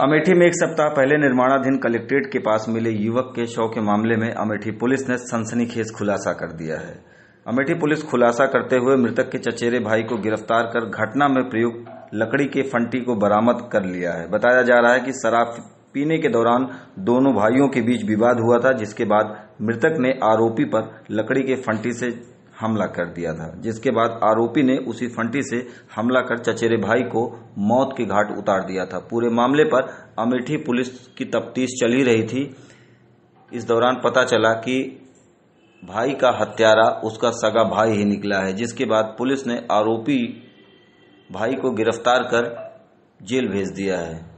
अमेठी में एक सप्ताह पहले निर्माणाधीन कलेक्ट्रेट के पास मिले युवक के शव के मामले में अमेठी पुलिस ने सनसनीखेज खुलासा कर दिया है अमेठी पुलिस खुलासा करते हुए मृतक के चचेरे भाई को गिरफ्तार कर घटना में प्रयुक्त लकड़ी के फंटी को बरामद कर लिया है बताया जा रहा है कि शराब पीने के दौरान दोनों भाइयों के बीच विवाद हुआ था जिसके बाद मृतक ने आरोपी पर लकड़ी के फंटी से हमला कर दिया था जिसके बाद आरोपी ने उसी फंटी से हमला कर चचेरे भाई को मौत के घाट उतार दिया था पूरे मामले पर अमेठी पुलिस की तफ्तीश चली रही थी इस दौरान पता चला कि भाई का हत्यारा उसका सगा भाई ही निकला है जिसके बाद पुलिस ने आरोपी भाई को गिरफ्तार कर जेल भेज दिया है